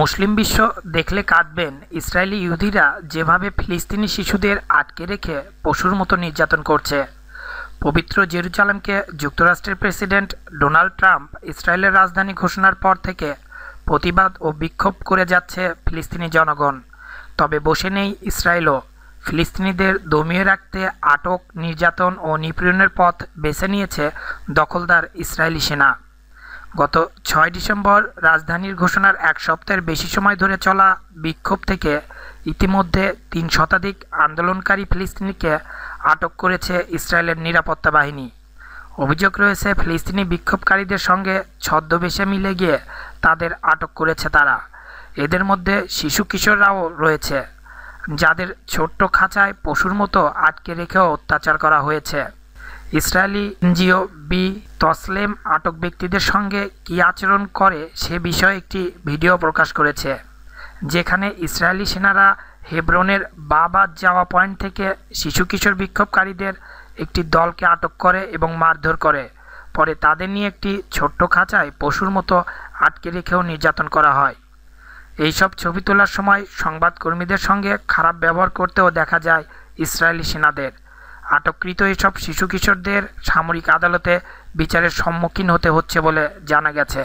মুসলিম বিশ্ব দেখলে কাঁদবেন ইসরায়েলি ইহুদিরা যেভাবে ফিলিস্তিনি শিশুদের আটকে রেখে পশুর মতো নির্যাতন করছে পবিত্র জেরুজালেমকে যুক্তরাষ্ট্রের প্রেসিডেন্ট ডোনাল্ড ট্রাম্প ইসরায়েলের রাজধানী ঘোষণার পর থেকে প্রতিবাদ ও বিক্ষোভ করে যাচ্ছে ফিলিস্তিনি জনগণ তবে বসে নেই ইসরায়েলও ফিলিস্তিনিদের দমিয়ে রাখতে আটক নির্যাতন ও নিপীড়নের পথ বেছে নিয়েছে দখলদার ইসরায়েলি সেনা গত ছয় ডিসেম্বর রাজধানীর ঘোষণার এক সপ্তাহের বেশি সময় ধরে চলা বিক্ষোভ থেকে ইতিমধ্যে তিন শতাধিক আন্দোলনকারী ফিলিস্তিনিকে আটক করেছে ইসরায়েলের নিরাপত্তা বাহিনী অভিযোগ রয়েছে ফিলিস্তিনি বিক্ষোভকারীদের সঙ্গে ছদ্মবেশে মিলে গিয়ে তাদের আটক করেছে তারা এদের মধ্যে শিশু কিশোররাও রয়েছে যাদের ছোট্ট খাঁচায় পশুর মতো আটকে রেখেও অত্যাচার করা হয়েছে ইসরায়েলি এনজিও বি তসলেম আটক ব্যক্তিদের সঙ্গে কী আচরণ করে সে বিষয়ে একটি ভিডিও প্রকাশ করেছে যেখানে ইসরায়েলি সেনারা হেব্রনের বাবা যাওয়া পয়েন্ট থেকে শিশু কিশোর বিক্ষোভকারীদের একটি দলকে আটক করে এবং মারধর করে পরে তাদের নিয়ে একটি ছোট্ট খাঁচায় পশুর মতো আটকে রেখেও নির্যাতন করা হয় এইসব ছবি তোলার সময় সংবাদকর্মীদের সঙ্গে খারাপ ব্যবহার করতেও দেখা যায় ইসরায়েলি সেনাদের আটককৃত এসব শিশু কিশোরদের সামরিক আদালতে বিচারের সম্মুখীন হতে হচ্ছে বলে জানা গেছে